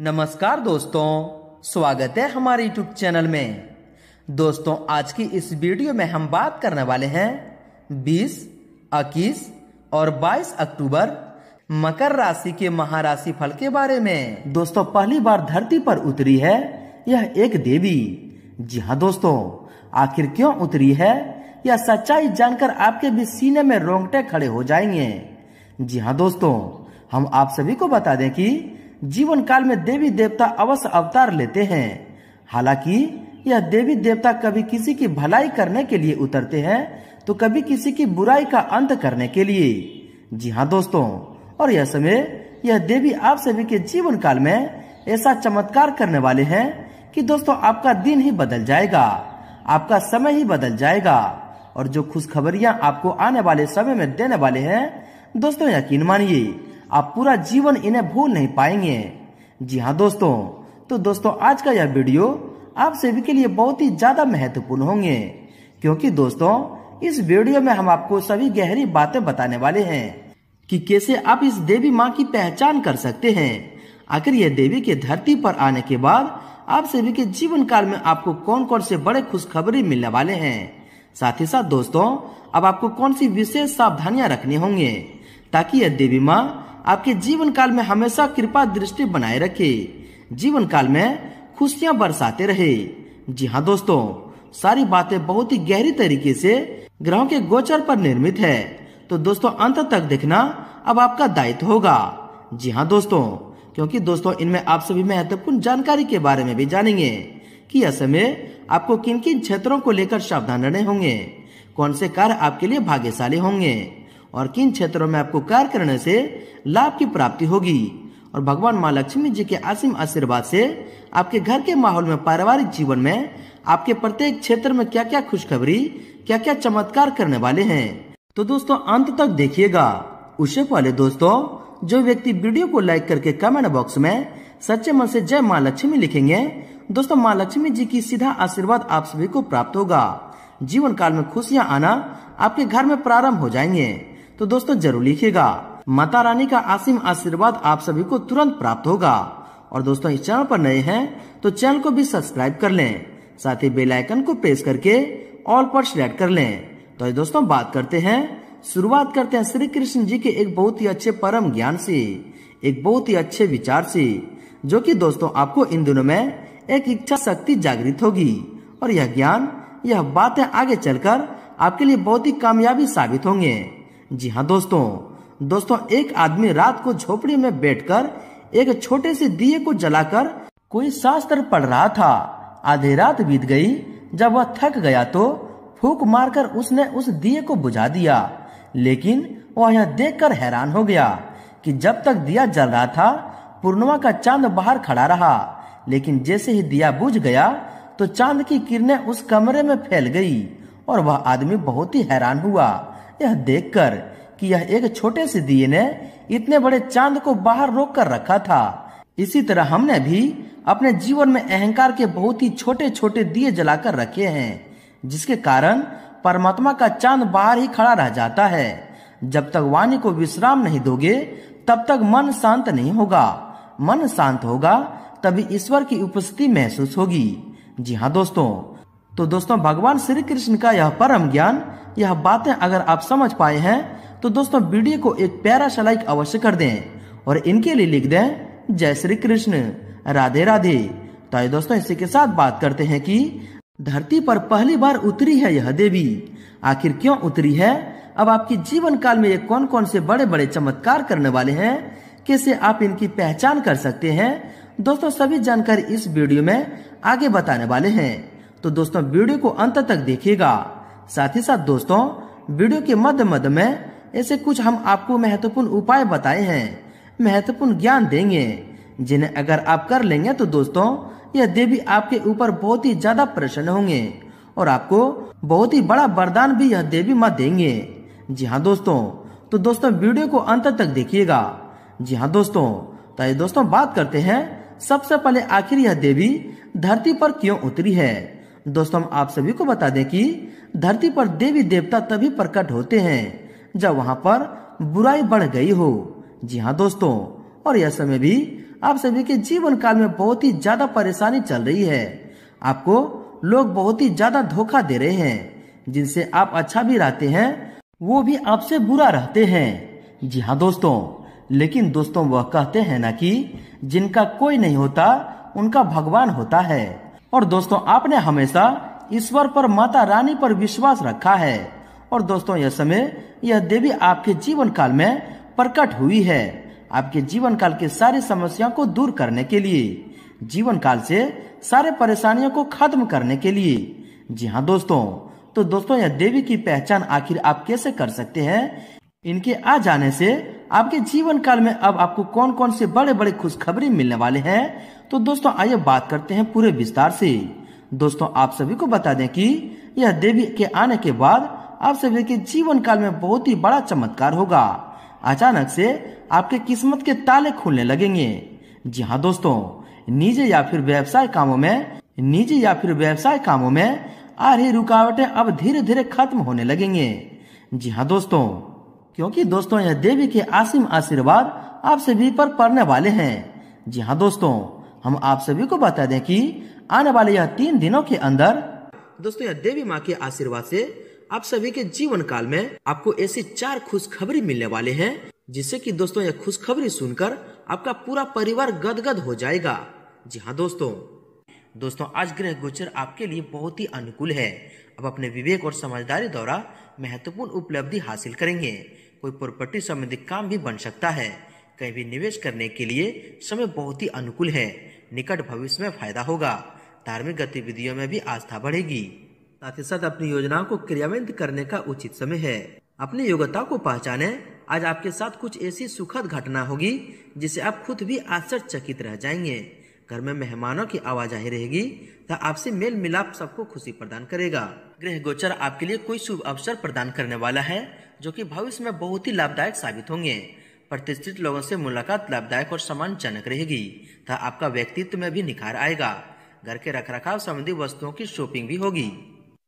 नमस्कार दोस्तों स्वागत है हमारे यूट्यूब चैनल में दोस्तों आज की इस वीडियो में हम बात करने वाले हैं 20, इक्कीस और 22 अक्टूबर मकर राशि के महाराशि फल के बारे में दोस्तों पहली बार धरती पर उतरी है यह एक देवी जी हाँ दोस्तों आखिर क्यों उतरी है यह सच्चाई जानकर आपके भी सीने में रोंगटे खड़े हो जाएंगे जी हाँ दोस्तों हम आप सभी को बता दें कि जीवन काल में देवी देवता अवश्य अवतार लेते हैं हालांकि यह देवी देवता कभी किसी की भलाई करने के लिए उतरते हैं तो कभी किसी की बुराई का अंत करने के लिए जी हाँ दोस्तों और यह समय यह देवी आप सभी के जीवन काल में ऐसा चमत्कार करने वाले हैं कि दोस्तों आपका दिन ही बदल जाएगा आपका समय ही बदल जाएगा और जो खुशखबरियां आपको आने वाले समय में देने वाले हैं दोस्तों यकीन मानिए आप पूरा जीवन इन्हें भूल नहीं पाएंगे जी हाँ दोस्तों तो दोस्तों आज का यह वीडियो आप सभी के लिए बहुत ही ज्यादा महत्वपूर्ण होंगे क्योंकि दोस्तों इस वीडियो में हम आपको सभी गहरी बातें बताने वाले हैं कि कैसे आप इस देवी माँ की पहचान कर सकते हैं आखिर यह देवी के धरती पर आने के बाद आप सभी के जीवन काल में आपको कौन कौन से बड़े खुशखबरी मिलने वाले हैं साथ ही साथ दोस्तों अब आपको कौन सी विशेष सावधानियां रखनी होंगे ताकि यह देवी माँ आपके जीवन काल में हमेशा कृपा दृष्टि बनाए रखे जीवन काल में खुशियां बरसाते रहे जी हाँ दोस्तों सारी बातें बहुत ही गहरी तरीके से ग्रहों के गोचर पर निर्मित है तो दोस्तों अंत तक देखना अब आपका दायित्व होगा जी हाँ दोस्तों क्योंकि दोस्तों इनमें आप सभी महत्वपूर्ण जानकारी के बारे में भी जानेंगे कि ऐसे में आपको किन किन क्षेत्रों को लेकर सावधान रहने होंगे कौन से कार्य आपके लिए भाग्यशाली होंगे और किन क्षेत्रों में आपको कार्य करने से लाभ की प्राप्ति होगी और भगवान माँ लक्ष्मी जी के असीम आशीर्वाद से आपके घर के माहौल में पारिवारिक जीवन में आपके प्रत्येक क्षेत्र में क्या क्या खुशखबरी क्या क्या चमत्कार करने वाले हैं तो दोस्तों अंत तक देखिएगा उससे पहले दोस्तों जो व्यक्ति वीडियो को लाइक करके कमेंट बॉक्स में सच्चे मन से जय माँ लक्ष्मी लिखेंगे दोस्तों माँ लक्ष्मी जी की सीधा आशीर्वाद आप सभी को प्राप्त होगा जीवन काल में खुशियाँ आना आपके घर में प्रारंभ हो जाएंगे तो दोस्तों जरूर लिखिएगा माता रानी का असीम आशीर्वाद आप सभी को तुरंत प्राप्त होगा और दोस्तों इस चैनल पर नए हैं तो चैनल को भी सब्सक्राइब कर लें साथ ही बेल आइकन को प्रेस करके ऑल पर सिलेक्ट कर लें तो दोस्तों बात करते हैं शुरुआत करते हैं श्री कृष्ण जी के एक बहुत ही अच्छे परम ज्ञान से एक बहुत ही अच्छे विचार से जो कि दोस्तों आपको इन दिनों में एक इच्छा शक्ति जागृत होगी और यह ज्ञान यह बातें आगे चलकर आपके लिए बहुत ही कामयाबी साबित होंगे जी हाँ दोस्तों दोस्तों एक आदमी रात को झोपड़ी में बैठकर एक छोटे से दिए को जलाकर कोई शास्त्र पढ़ रहा था आधी रात बीत गई जब वह थक गया तो फूक मारकर उसने उस दिए को बुझा दिया लेकिन वह यह देखकर हैरान हो गया कि जब तक दिया जल रहा था पूर्णिमा का चांद बाहर खड़ा रहा लेकिन जैसे ही दिया बुझ गया तो चांद की किरणें उस कमरे में फैल गई और वह आदमी बहुत ही हैरान हुआ यह देखकर कि यह एक छोटे से दिए ने इतने बड़े चांद को बाहर रोक कर रखा था इसी तरह हमने भी अपने जीवन में अहंकार के बहुत ही छोटे छोटे दिए जलाकर रखे हैं जिसके कारण परमात्मा का चांद बाहर ही खड़ा रह जाता है जब तक वाणी को विश्राम नहीं दोगे तब तक मन शांत नहीं होगा मन शांत होगा तभी ईश्वर की उपस्थिति महसूस होगी जी हाँ दोस्तों तो दोस्तों भगवान श्री कृष्ण का यह परम ज्ञान यह बातें अगर आप समझ पाए हैं तो दोस्तों वीडियो को एक प्यारा सा लाइक अवश्य कर दें और इनके लिए लिख दें जय श्री कृष्ण राधे राधे तो आइए दोस्तों इसी के साथ बात करते हैं कि धरती पर पहली बार उतरी है यह देवी आखिर क्यों उतरी है अब आपकी जीवन काल में ये कौन कौन से बड़े बड़े चमत्कार करने वाले हैं कैसे आप इनकी पहचान कर सकते हैं दोस्तों सभी जानकारी इस वीडियो में आगे बताने वाले हैं तो दोस्तों वीडियो को अंत तक देखिएगा साथ ही साथ दोस्तों वीडियो के मध्य मध्य में ऐसे कुछ हम आपको महत्वपूर्ण उपाय बताए हैं महत्वपूर्ण ज्ञान देंगे जिन्हें अगर आप कर लेंगे तो दोस्तों यह देवी आपके ऊपर बहुत ही ज्यादा प्रसन्न होंगे और आपको बहुत ही बड़ा वरदान भी यह देवी माँ देंगे जी हाँ दोस्तों तो दोस्तों वीडियो को अंत तक देखिएगा जी हाँ दोस्तों तो दोस्तों बात करते हैं सबसे पहले आखिर यह देवी धरती पर क्यों उतरी है दोस्तों हम आप सभी को बता दें कि धरती पर देवी देवता तभी प्रकट होते हैं जब वहां पर बुराई बढ़ गई हो जी हाँ दोस्तों और यह समय भी आप सभी के जीवन काल में बहुत ही ज्यादा परेशानी चल रही है आपको लोग बहुत ही ज्यादा धोखा दे रहे हैं जिनसे आप अच्छा भी रहते हैं वो भी आपसे बुरा रहते हैं जी हाँ दोस्तों लेकिन दोस्तों वह कहते हैं ना कि जिनका कोई नहीं होता उनका भगवान होता है और दोस्तों आपने हमेशा ईश्वर पर माता रानी पर विश्वास रखा है और दोस्तों यह समय यह देवी आपके जीवन काल में प्रकट हुई है आपके जीवन काल के सारी समस्याओं को दूर करने के लिए जीवन काल से सारे परेशानियों को खत्म करने के लिए जी हाँ दोस्तों तो दोस्तों यह देवी की पहचान आखिर आप कैसे कर सकते हैं इनके आ जाने से आपके जीवन काल में अब आपको कौन कौन से बड़े बड़े खुशखबरी मिलने वाले हैं तो दोस्तों आइए बात करते हैं पूरे विस्तार से दोस्तों आप सभी को बता दें कि यह देवी के आने के बाद आप सभी के जीवन काल में बहुत ही बड़ा चमत्कार होगा अचानक से आपके किस्मत के ताले खुलने लगेंगे जी हाँ दोस्तों निजी या फिर व्यवसाय कामों में निजी या फिर व्यवसाय कामों में आ रही रुकावटें अब धीरे धीरे खत्म होने लगेंगे जी हाँ दोस्तों क्योंकि दोस्तों यह देवी के आसिम आशीर्वाद आप सभी पर पड़ने वाले हैं जी हाँ दोस्तों हम आप सभी को बता दें कि आने वाले यह तीन दिनों के अंदर दोस्तों यह देवी माँ के आशीर्वाद से आप सभी के जीवन काल में आपको ऐसी चार खुशखबरी मिलने वाले हैं जिससे कि दोस्तों यह खुशखबरी सुनकर आपका पूरा परिवार गदगद हो जाएगा जी हाँ दोस्तों दोस्तों आज ग्रह गोचर आपके लिए बहुत ही अनुकूल है अब अपने विवेक और समझदारी द्वारा महत्वपूर्ण उपलब्धि हासिल करेंगे कोई प्रॉपर्टी संबंधी काम भी बन सकता है कहीं भी निवेश करने के लिए समय बहुत ही अनुकूल है निकट भविष्य में फायदा होगा धार्मिक गतिविधियों में भी आस्था बढ़ेगी साथ ही साथ अपनी योजनाओं को क्रियान्वित करने का उचित समय है अपनी योग्यता को पहचाने आज आपके साथ कुछ ऐसी सुखद घटना होगी जिसे आप खुद भी आश्चर्यचकित रह जाएंगे घर में मेहमानों की आवाज आई रहेगी तो आपसे मेल मिलाप सबको खुशी प्रदान करेगा गृह गोचर आपके लिए कोई शुभ अवसर प्रदान करने वाला है जो कि भविष्य में बहुत ही लाभदायक साबित होंगे प्रतिष्ठित लोगों से मुलाकात लाभदायक और सम्मानजनक रहेगी तथा आपका व्यक्तित्व में भी निखार आएगा घर के रखरखाव संबंधी वस्तुओं की शॉपिंग भी होगी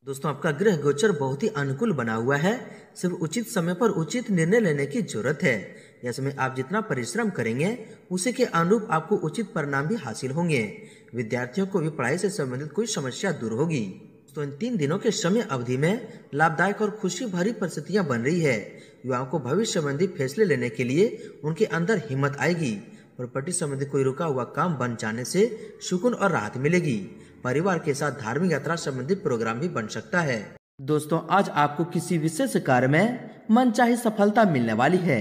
दोस्तों आपका गृह गोचर बहुत ही अनुकूल बना हुआ है सिर्फ उचित समय पर उचित निर्णय लेने की जरूरत है यह समय आप जितना परिश्रम करेंगे उसी के अनुरूप आपको उचित परिणाम भी हासिल होंगे विद्यार्थियों को भी पढ़ाई से संबंधित कोई समस्या दूर होगी दोस्तों इन तीन दिनों के समय अवधि में लाभदायक और खुशी भरी परिस्थितियां बन रही है युवाओं को भविष्य संबंधी फैसले लेने के लिए उनके अंदर हिम्मत आएगी प्रॉपर्टी संबंधी कोई रुका हुआ काम बन जाने से सुकून और राहत मिलेगी परिवार के साथ धार्मिक यात्रा संबंधी प्रोग्राम भी बन सकता है दोस्तों आज आपको किसी विशेष कार्य में मनचाही सफलता मिलने वाली है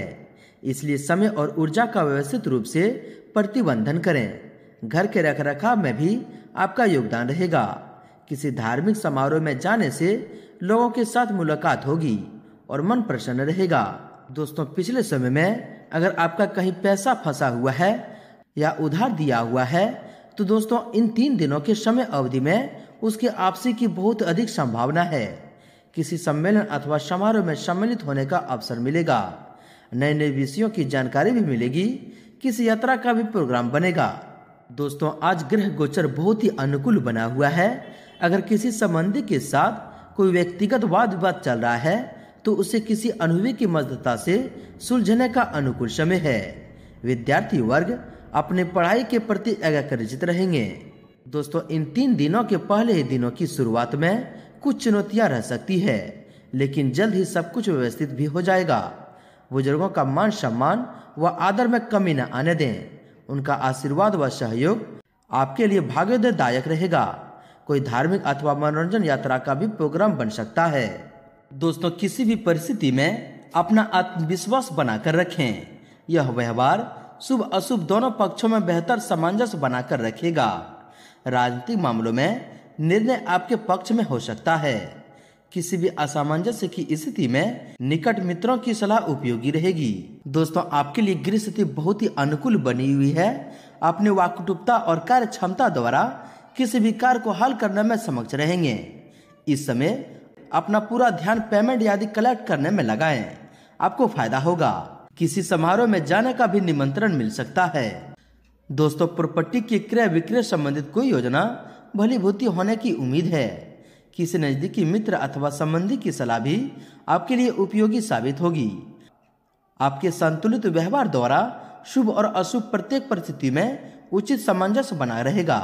इसलिए समय और ऊर्जा का व्यवस्थित रूप से प्रतिबंधन करें घर के रख में भी आपका योगदान रहेगा किसी धार्मिक समारोह में जाने से लोगों के साथ मुलाकात होगी और मन प्रसन्न रहेगा दोस्तों पिछले समय में अगर आपका कहीं पैसा फंसा हुआ है या उधार दिया हुआ है तो दोस्तों इन तीन दिनों के समय अवधि में उसके आपसी की बहुत अधिक संभावना है किसी सम्मेलन अथवा समारोह में सम्मिलित होने का अवसर मिलेगा नए नए विषयों की जानकारी भी मिलेगी किसी यात्रा का भी प्रोग्राम बनेगा दोस्तों आज ग्रह गोचर बहुत ही अनुकूल बना हुआ है अगर किसी संबंधी के साथ कोई व्यक्तिगत वाद विवाद चल रहा है तो उसे किसी अनुभवी की मददता से सुलझने का अनुकूल समय है विद्यार्थी वर्ग अपने पढ़ाई के प्रति अग्रचित रहेंगे दोस्तों इन तीन दिनों के पहले ही दिनों की शुरुआत में कुछ चुनौतियां रह सकती है लेकिन जल्द ही सब कुछ व्यवस्थित भी हो जाएगा बुजुर्गों का मान सम्मान व आदर में कमी न आने दें उनका आशीर्वाद व सहयोग आपके लिए भाग्योदयदायक रहेगा कोई धार्मिक अथवा मनोरंजन यात्रा का भी प्रोग्राम बन सकता है दोस्तों किसी भी परिस्थिति में अपना आत्मविश्वास बनाकर रखें यह व्यवहार शुभ अशुभ दोनों पक्षों में बेहतर सामंजस्य बनाकर रखेगा राजनीतिक मामलों में निर्णय आपके पक्ष में हो सकता है किसी भी असामंजस्य की स्थिति में निकट मित्रों की सलाह उपयोगी रहेगी दोस्तों आपके लिए गृह स्थिति बहुत ही अनुकूल बनी हुई है अपने वाकुटुपता और कार्य क्षमता द्वारा किसी भी कार्य को हल करने में समक्ष रहेंगे इस समय अपना पूरा ध्यान पेमेंट आदि कलेक्ट करने में लगाएं आपको फायदा होगा किसी समारोह में जाने का भी निमंत्रण मिल सकता है दोस्तों प्रॉपर्टी के क्रय विक्रय संबंधित कोई योजना भलीभूति होने की उम्मीद है किसी नजदीकी मित्र अथवा संबंधी की सलाह भी आपके लिए उपयोगी साबित होगी आपके संतुलित व्यवहार द्वारा शुभ और अशुभ प्रत्येक परिस्थिति में उचित सामंजस्य बना रहेगा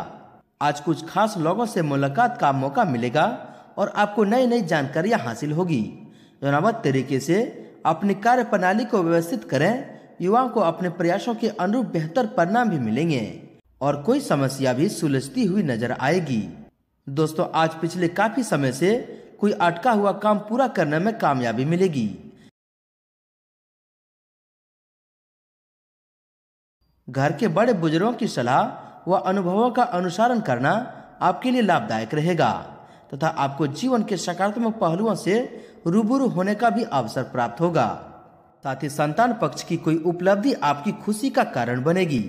आज कुछ खास लोगों से मुलाकात का मौका मिलेगा और आपको नई नई जानकारियां हासिल होगी योनावत तरीके से अपनी कार्य प्रणाली को व्यवस्थित करें युवाओं को अपने प्रयासों के अनुरूप बेहतर परिणाम भी मिलेंगे और कोई समस्या भी सुलझती हुई नजर आएगी दोस्तों आज पिछले काफी समय से कोई अटका हुआ काम पूरा करने में कामयाबी मिलेगी घर के बड़े बुजुर्गों की सलाह व अनुभवों का अनुसरण करना आपके लिए लाभदायक रहेगा तथा आपको जीवन के सकारात्मक पहलुओं से रूबरू होने का भी अवसर प्राप्त होगा साथ ही संतान पक्ष की कोई उपलब्धि आपकी खुशी का कारण बनेगी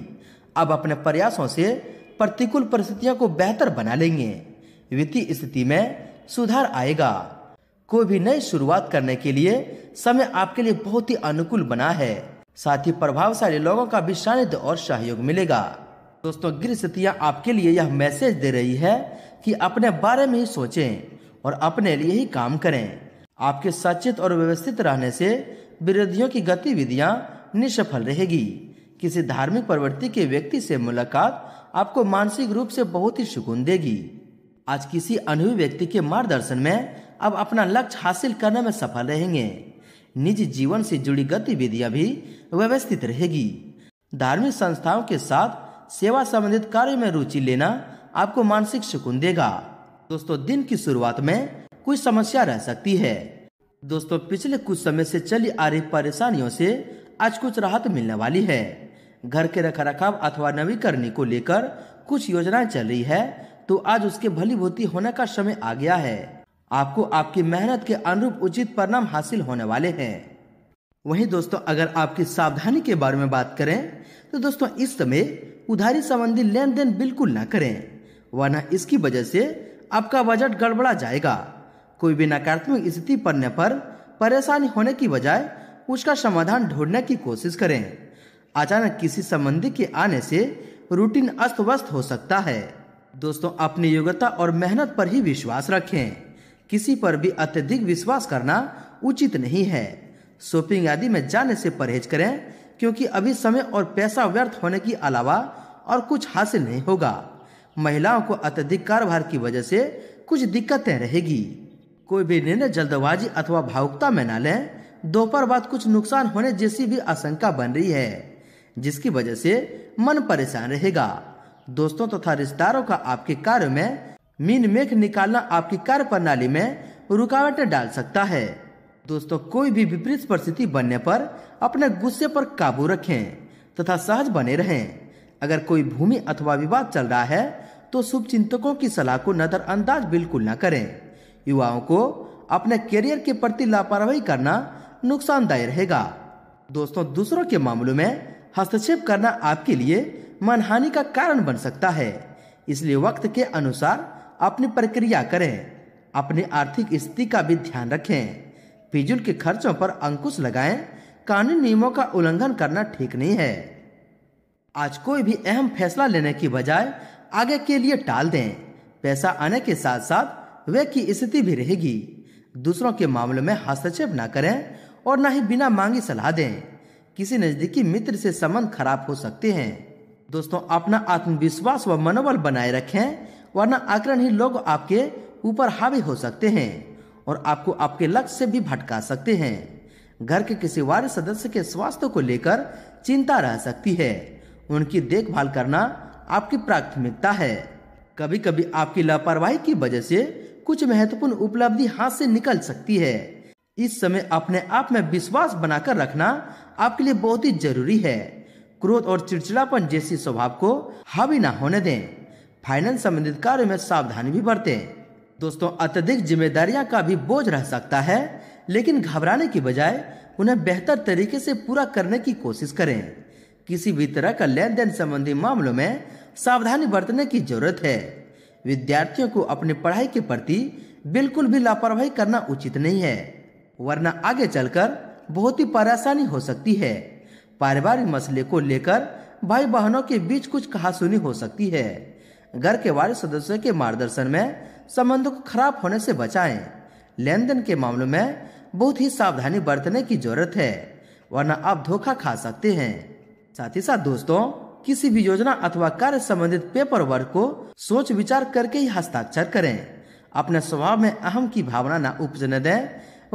अब अपने प्रयासों से प्रतिकूल परिस्थितियों को बेहतर बना लेंगे वित्तीय स्थिति में सुधार आएगा कोई भी नई शुरुआत करने के लिए समय आपके लिए बहुत ही अनुकूल बना है साथ ही प्रभावशाली लोगों का भी सानिध्य और सहयोग मिलेगा दोस्तों गृह सतिया आपके लिए यह मैसेज दे रही है कि अपने बारे में ही सोचें और अपने लिए ही काम करें आपके सचेत और व्यवस्थित रहने से विरोधियों की गतिविधियां निष्फल रहेगी किसी धार्मिक प्रवृत्ति के व्यक्ति से मुलाकात आपको मानसिक रूप से बहुत ही सुकून देगी आज किसी अनुभवी व्यक्ति के मार्गदर्शन में आप अपना लक्ष्य हासिल करने में सफल रहेंगे निजी जीवन से जुड़ी गतिविधियां भी व्यवस्थित रहेगी धार्मिक संस्थाओं के साथ सेवा संबंधित कार्य में रुचि लेना आपको मानसिक सुकून देगा दोस्तों दिन की शुरुआत में कोई समस्या रह सकती है दोस्तों पिछले कुछ समय से चली आ रही परेशानियों से आज कुछ राहत मिलने वाली है घर के रख रखाव अथवा नवीकरण को लेकर कुछ योजनाएं चल रही है तो आज उसके भली भूति होने का समय आ गया है आपको आपकी मेहनत के अनुरूप उचित परिणाम हासिल होने वाले हैं वहीं दोस्तों अगर आपकी सावधानी के बारे में बात करें तो दोस्तों इस समय उधारी संबंधी लेन देन बिल्कुल ना करें वरना इसकी वजह से आपका बजट गड़बड़ा जाएगा कोई भी नकारात्मक स्थिति पड़ने पर परेशानी होने की बजाय उसका समाधान ढूंढने की कोशिश करें अचानक किसी संबंधी के आने से रूटीन अस्त व्यस्त हो सकता है दोस्तों अपनी योग्यता और मेहनत पर ही विश्वास रखें किसी पर भी अत्यधिक विश्वास करना उचित नहीं है शॉपिंग आदि में जाने से परहेज करें क्योंकि अभी समय और पैसा व्यर्थ होने के अलावा और कुछ हासिल नहीं होगा महिलाओं को अत्यधिक कारभार की वजह से कुछ दिक्कतें रहेगी कोई भी निर्णय जल्दबाजी अथवा भावुकता में न लें दोपहर बाद कुछ नुकसान होने जैसी भी आशंका बन रही है जिसकी वजह से मन परेशान रहेगा दोस्तों तथा तो रिश्तेदारों का आपके कार्य में मीन मेघ निकालना आपकी कार्य प्रणाली में रुकावटें डाल सकता है दोस्तों कोई भी विपरीत परिस्थिति बनने पर अपने गुस्से पर काबू रखें तथा सहज बने रहें अगर कोई भूमि अथवा विवाद चल रहा है तो शुभ चिंतकों की सलाह को नजरअंदाज बिल्कुल न करें युवाओं को अपने करियर के प्रति लापरवाही करना नुकसानदायी रहेगा दोस्तों दूसरों के मामलों में हस्तक्षेप करना आपके लिए मनहानि का कारण बन सकता है इसलिए वक्त के अनुसार अपनी प्रक्रिया करें अपनी आर्थिक स्थिति का भी ध्यान रखें फिजुल के खर्चों पर अंकुश लगाएं कानून नियमों का उल्लंघन करना ठीक नहीं है आज कोई भी अहम फैसला लेने की बजाय आगे के लिए टाल दें पैसा आने के साथ साथ वे की स्थिति भी रहेगी दूसरों के मामलों में हस्तक्षेप न करें और न ही बिना मांगी सलाह दें किसी नज़दीकी मित्र से संबंध खराब हो सकते हैं दोस्तों अपना आत्मविश्वास व मनोबल बनाए रखें वरना आकरण ही लोग आपके ऊपर हावी हो सकते हैं और आपको आपके लक्ष्य से भी भटका सकते हैं घर के किसी वार्य सदस्य के स्वास्थ्य को लेकर चिंता रह सकती है उनकी देखभाल करना आपकी प्राथमिकता है कभी कभी आपकी लापरवाही की वजह से कुछ महत्वपूर्ण उपलब्धि हाथ से निकल सकती है इस समय अपने आप में विश्वास बनाकर रखना आपके लिए बहुत ही जरूरी है क्रोध और चिड़चिड़ापन जैसी स्वभाव को हावी ना होने दें फाइनेंस संबंधित कार्य में सावधानी भी बरतें दोस्तों अत्यधिक जिम्मेदारियां का भी बोझ रह सकता है लेकिन घबराने की बजाय उन्हें बेहतर तरीके से पूरा करने की कोशिश करें किसी भी तरह का लेन देन संबंधी मामलों में सावधानी बरतने की जरूरत है विद्यार्थियों को अपनी पढ़ाई के प्रति बिल्कुल भी लापरवाही करना उचित नहीं है वरना आगे चलकर बहुत ही परेशानी हो सकती है पारिवारिक मसले को लेकर भाई बहनों के बीच कुछ कहासुनी हो सकती है घर के वाले सदस्यों के मार्गदर्शन में संबंधों को खराब होने से बचाएं लेन देन के मामलों में बहुत ही सावधानी बरतने की जरूरत है वरना आप धोखा खा सकते हैं साथ ही साथ दोस्तों किसी भी योजना अथवा कार्य संबंधित पेपर वर्क को सोच विचार करके ही हस्ताक्षर करें अपने स्वभाव में अहम की भावना न उपजने दें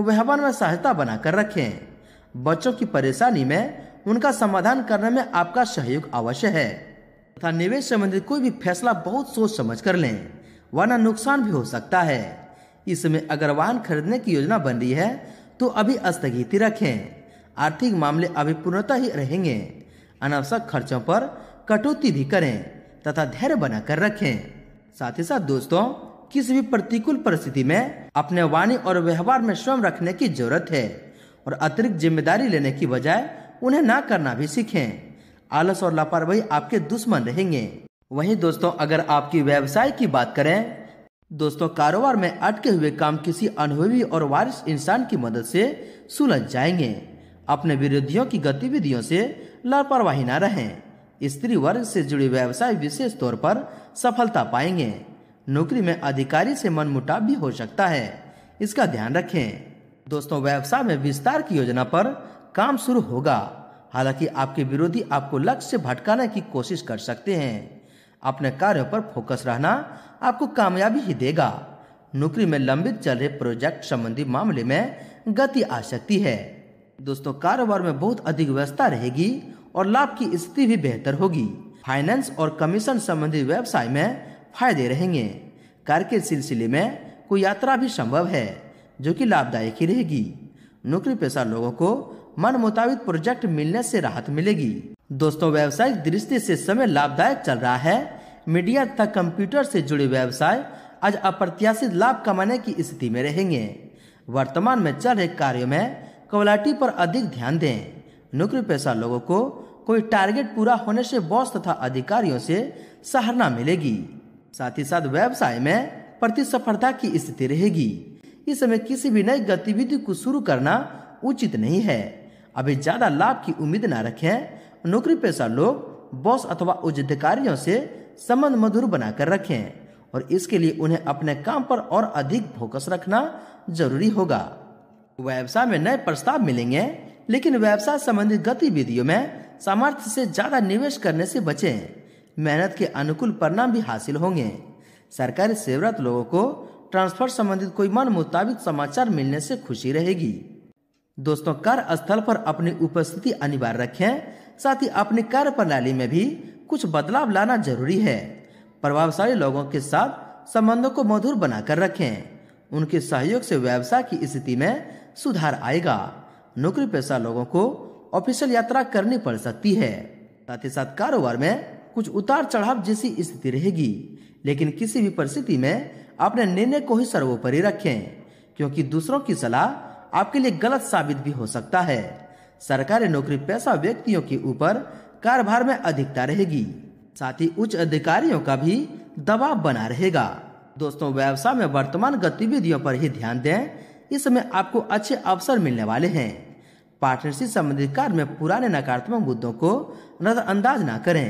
व्यवहार में सहजता बनाकर रखें बच्चों की परेशानी में उनका समाधान करने में आपका सहयोग अवश्य है तथा निवेश संबंधित कोई भी फैसला बहुत सोच समझ कर लें वरना नुकसान भी हो सकता है इसमें अगर वाहन खरीदने की योजना बन रही है तो अभी स्थगित रखें आर्थिक मामले अभी पूर्णतः ही रहेंगे अनावश्यक खर्चों पर कटौती भी करें तथा धैर्य बनाकर रखें साथ ही साथ दोस्तों किसी भी प्रतिकूल परिस्थिति में अपने वाणी और व्यवहार में स्वयं रखने की जरूरत है और अतिरिक्त जिम्मेदारी लेने की बजाय उन्हें ना करना भी सीखें आलस और लापरवाही आपके दुश्मन रहेंगे वहीं दोस्तों अगर आपकी व्यवसाय की बात करें दोस्तों कारोबार में अटके हुए काम किसी अनुभवी और वारिस इंसान की मदद से सुलझ जाएंगे अपने विरोधियों की गतिविधियों से लापरवाही न रहें स्त्री वर्ग से जुड़े व्यवसाय विशेष तौर पर सफलता पाएंगे नौकरी में अधिकारी से मनमुटाव भी हो सकता है इसका ध्यान रखें दोस्तों व्यवसाय में विस्तार की योजना पर काम शुरू होगा हालांकि आपके विरोधी आपको लक्ष्य से भटकाने की कोशिश कर सकते हैं अपने कार्य पर फोकस रहना आपको कामयाबी ही देगा नौकरी में लंबित चल रहे प्रोजेक्ट संबंधी मामले में गति आ सकती है दोस्तों कारोबार में बहुत अधिक व्यवस्था रहेगी और लाभ की स्थिति भी बेहतर होगी फाइनेंस और कमीशन संबंधी व्यवसाय में फायदे रहेंगे कार्य के सिलसिले में कोई यात्रा भी संभव है जो कि लाभदायक ही रहेगी नौकरी पेशा लोगों को मन मुताबिक प्रोजेक्ट मिलने से राहत मिलेगी दोस्तों व्यवसायिक दृष्टि से समय लाभदायक चल रहा है मीडिया तथा कंप्यूटर से जुड़े व्यवसाय आज अप्रत्याशित लाभ कमाने की स्थिति में रहेंगे वर्तमान में चल रहे कार्यों में क्वालिटी पर अधिक ध्यान दें नौकरी पैसा लोगों को कोई टारगेट पूरा होने से बॉस तथा अधिकारियों से सहारना मिलेगी साथ ही साथ व्यवसाय में सफलता की स्थिति रहेगी इस समय किसी भी नई गतिविधि को शुरू करना उचित नहीं है अभी ज्यादा लाभ की उम्मीद न रखें नौकरी पेशा लोग बॉस अथवा अधिकारियों से संबंध मधुर बनाकर रखें और इसके लिए उन्हें अपने काम पर और अधिक फोकस रखना जरूरी होगा व्यवसाय में नए प्रस्ताव मिलेंगे लेकिन व्यवसाय संबंधित गतिविधियों में सामर्थ्य से ज्यादा निवेश करने से बचें मेहनत के अनुकूल परिणाम भी हासिल होंगे सरकारी सेवरत लोगों को ट्रांसफर संबंधित कोई मन मुताबिक समाचार मिलने से खुशी रहेगी दोस्तों कार्य स्थल पर अपनी उपस्थिति अनिवार्य रखें साथ ही अपनी कार्य प्रणाली में भी कुछ बदलाव लाना जरूरी है प्रभावशाली लोगों के साथ संबंधों को मधुर बनाकर रखें उनके सहयोग से व्यवसाय की स्थिति में सुधार आएगा नौकरी पेशा लोगों को ऑफिशियल यात्रा करनी पड़ सकती है साथ ही साथ कारोबार में कुछ उतार चढ़ाव जैसी स्थिति रहेगी लेकिन किसी भी परिस्थिति में अपने निर्णय को ही सर्वोपरि रखें क्योंकि दूसरों की सलाह आपके लिए गलत साबित भी हो सकता है सरकारी नौकरी पैसा व्यक्तियों के ऊपर कारभार में अधिकता रहेगी साथ ही उच्च अधिकारियों का भी दबाव बना रहेगा दोस्तों व्यवसाय में वर्तमान गतिविधियों पर ही ध्यान दें इस समय आपको अच्छे अवसर मिलने वाले हैं पार्टनरशिप संबंधित कार्य में पुराने नकारात्मक मुद्दों को नजरअंदाज न करें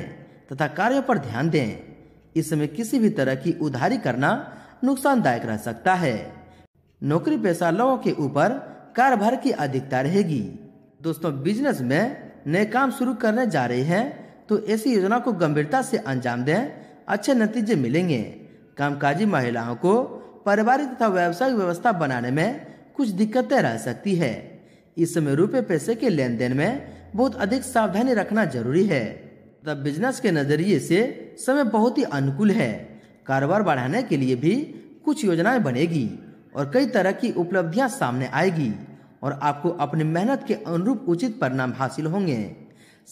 तथा कार्यों पर ध्यान दें इस समय किसी भी तरह की उधारी करना नुकसानदायक रह सकता है नौकरी पेशा लोगों के ऊपर कारभार की अधिकता रहेगी दोस्तों बिजनेस में नए काम शुरू करने जा रहे हैं तो ऐसी योजना को गंभीरता से अंजाम दें अच्छे नतीजे मिलेंगे कामकाजी महिलाओं को पारिवारिक तथा व्यवसायिक व्यवस्था बनाने में कुछ दिक्कतें रह सकती है इस समय रुपये पैसे के लेन देन में बहुत अधिक सावधानी रखना जरूरी है तब बिजनेस के नजरिए से समय बहुत ही अनुकूल है कारोबार बढ़ाने के लिए भी कुछ योजनाएं बनेगी और कई तरह की उपलब्धियां सामने आएगी और आपको अपनी मेहनत के अनुरूप उचित परिणाम हासिल होंगे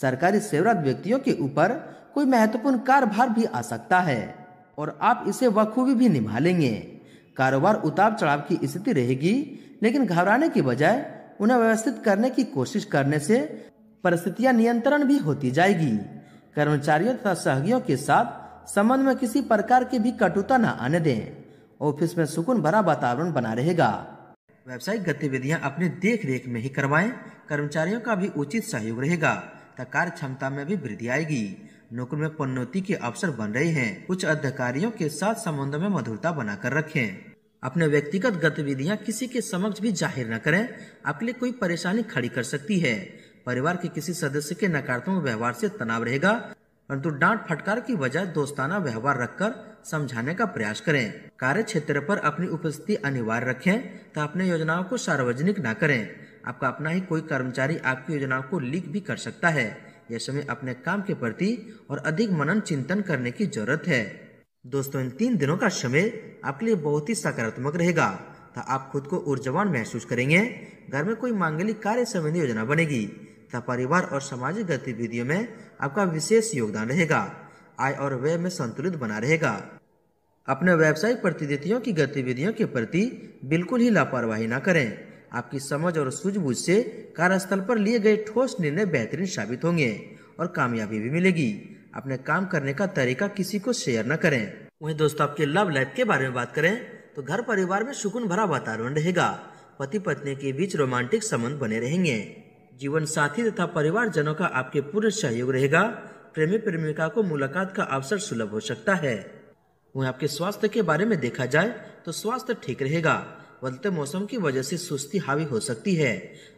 सरकारी सेवरत व्यक्तियों के ऊपर कोई महत्वपूर्ण कारभार भी आ सकता है और आप इसे बखूबी भी निभा लेंगे कारोबार उतार चढ़ाव की स्थिति रहेगी लेकिन घबराने की बजाय उन्हें व्यवस्थित करने की कोशिश करने से परिस्थितियां नियंत्रण भी होती जाएगी कर्मचारियों तथा सहयोगियों के साथ संबंध में किसी प्रकार की भी कटुता न आने दें ऑफिस में सुकून भरा वातावरण बना रहेगा व्यावसायिक गतिविधियां अपने देख रेख में ही करवाएं कर्मचारियों का भी उचित सहयोग रहेगा तथा कार्य क्षमता में भी वृद्धि आएगी नौकरी में पन्नोति के अवसर बन रहे हैं कुछ अधिकारियों के साथ संबंध में मधुरता बनाकर रखें अपने व्यक्तिगत गतिविधियां किसी के समक्ष भी जाहिर न करें आपके लिए कोई परेशानी खड़ी कर सकती है परिवार के किसी सदस्य के नकारात्मक व्यवहार से तनाव रहेगा परंतु डांट फटकार की बजाय दोस्ताना व्यवहार रखकर समझाने का प्रयास करें कार्य क्षेत्र पर अपनी उपस्थिति अनिवार्य रखें तो अपने योजनाओं को सार्वजनिक न करें आपका अपना ही कोई कर्मचारी आपकी योजनाओं को लीक भी कर सकता है यह समय अपने काम के प्रति और अधिक मनन चिंतन करने की जरूरत है दोस्तों इन तीन दिनों का समय आपके लिए बहुत ही सकारात्मक रहेगा तो आप खुद को ऊर्जावान महसूस करेंगे घर में कोई मांगलिक कार्य संबंधी योजना बनेगी तथा तो परिवार और सामाजिक गतिविधियों में आपका विशेष योगदान रहेगा आय और व्यय में संतुलित बना रहेगा अपने व्यावसायिक प्रतिनिधियों की गतिविधियों के प्रति बिल्कुल ही लापरवाही न करें आपकी समझ और सूझबूझ से कार्यस्थल पर लिए गए ठोस निर्णय बेहतरीन साबित होंगे और कामयाबी भी मिलेगी अपने काम करने का तरीका किसी को शेयर न करें वहीं दोस्तों आपके लव लाइफ के बारे में बात करें तो घर परिवार में सुकून भरा वातावरण रहेगा पति पत्नी के बीच रोमांटिक संबंध बने रहेंगे जीवन साथी तथा परिवार जनों का आपके पूर्ण सहयोग रहेगा प्रेमी प्रेमिका को मुलाकात का अवसर सुलभ हो सकता है वहीं आपके स्वास्थ्य के बारे में देखा जाए तो स्वास्थ्य ठीक रहेगा बदलते मौसम की वजह से सुस्ती हावी हो सकती है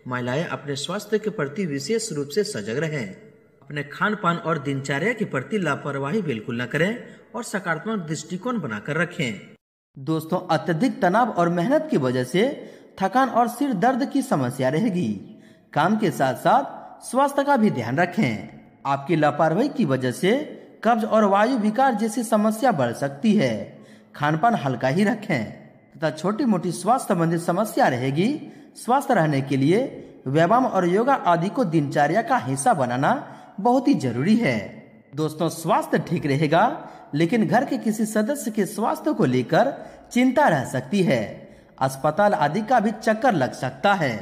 महिलाएं अपने स्वास्थ्य के प्रति विशेष रूप से सजग रहें अपने खान पान और दिनचर्या के प्रति लापरवाही बिल्कुल न करें और सकारात्मक दृष्टिकोण बनाकर रखें दोस्तों अत्यधिक तनाव और मेहनत की वजह से थकान और सिर दर्द की समस्या रहेगी काम के साथ साथ स्वास्थ्य का भी ध्यान रखें आपकी लापरवाही की वजह से कब्ज और वायु विकार जैसी समस्या बढ़ सकती है खानपान हल्का ही रखें तथा छोटी मोटी स्वास्थ्य संबंधित समस्या रहेगी स्वस्थ रहने के लिए व्यायाम और योगा आदि को दिनचर्या का हिस्सा बनाना बहुत ही जरूरी है दोस्तों स्वास्थ्य ठीक रहेगा लेकिन घर के किसी सदस्य के स्वास्थ्य को लेकर चिंता रह सकती है अस्पताल आदि का भी चक्कर लग सकता है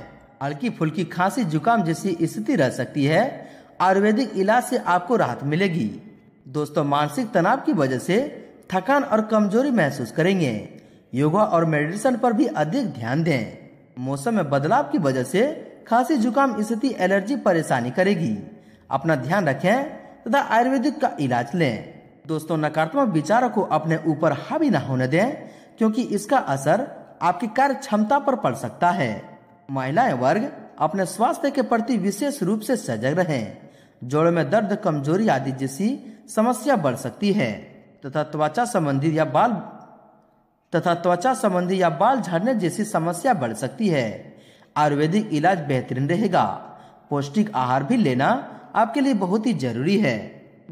हल्की फुल्की खांसी जुकाम जैसी स्थिति रह सकती है आयुर्वेदिक इलाज से आपको राहत मिलेगी दोस्तों मानसिक तनाव की वजह से थकान और कमजोरी महसूस करेंगे योगा और मेडिटेशन पर भी अधिक ध्यान दें मौसम में बदलाव की वजह से खांसी जुकाम स्थिति एलर्जी परेशानी करेगी अपना ध्यान रखें तथा आयुर्वेदिक का इलाज लें दोस्तों नकारात्मक विचारों को अपने ऊपर हावी न होने दें क्योंकि इसका असर आपकी कार्य क्षमता पर पड़ सकता है महिलाएं वर्ग अपने स्वास्थ्य के प्रति विशेष रूप से सजग रहें जोड़ों में दर्द कमजोरी आदि जैसी समस्या बढ़ सकती है तथा त्वचा संबंधी या बाल तथा त्वचा संबंधी या बाल झड़ने जैसी समस्या बढ़ सकती है आयुर्वेदिक इलाज बेहतरीन रहेगा पौष्टिक आहार भी लेना आपके लिए बहुत ही जरूरी है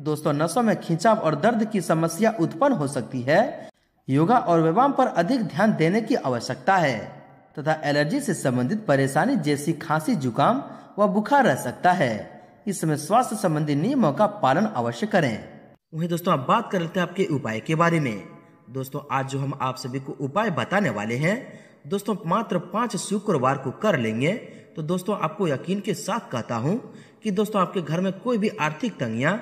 दोस्तों नसों में खिंचाव और दर्द की समस्या उत्पन्न हो सकती है योगा और व्यायाम पर अधिक ध्यान देने की आवश्यकता है तथा एलर्जी से संबंधित परेशानी जैसी खांसी जुकाम व बुखार रह सकता है इस समय स्वास्थ्य संबंधी नियमों का पालन अवश्य करें वहीं दोस्तों अब बात कर लेते हैं आपके उपाय के बारे में दोस्तों आज जो हम आप सभी को उपाय बताने वाले हैं दोस्तों मात्र पांच शुक्रवार को कर लेंगे तो दोस्तों आपको यकीन के साथ कहता हूँ कि दोस्तों आपके घर में कोई भी आर्थिक तंगिया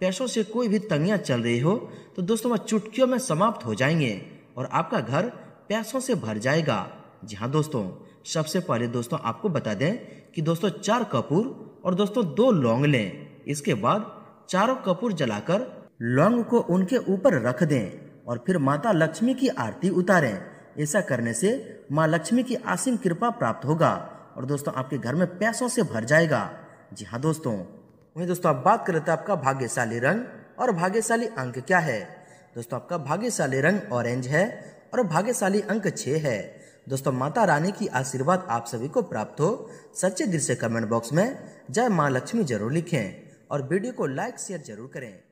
पैसों से कोई भी तंगिया चल रही हो तो दोस्तों वह चुटकियों में समाप्त हो जाएंगे और आपका घर पैसों से भर जाएगा जी हाँ दोस्तों सबसे पहले दोस्तों आपको बता दें कि दोस्तों चार कपूर और दोस्तों दो लौंग लें इसके बाद चारों कपूर जलाकर लौंग को उनके ऊपर रख दें और फिर माता लक्ष्मी की आरती उतारें ऐसा करने से माँ लक्ष्मी की आसिम कृपा प्राप्त होगा और दोस्तों आपके घर में पैसों से भर जाएगा जी हाँ दोस्तों वही दोस्तों आप बात करते हैं आपका भाग्यशाली रंग और भाग्यशाली अंक क्या है दोस्तों आपका भाग्यशाली रंग ऑरेंज है और भाग्यशाली अंक छः है दोस्तों माता रानी की आशीर्वाद आप सभी को प्राप्त हो सच्चे दिल से कमेंट बॉक्स में जय माँ लक्ष्मी जरूर लिखें और वीडियो को लाइक शेयर जरूर करें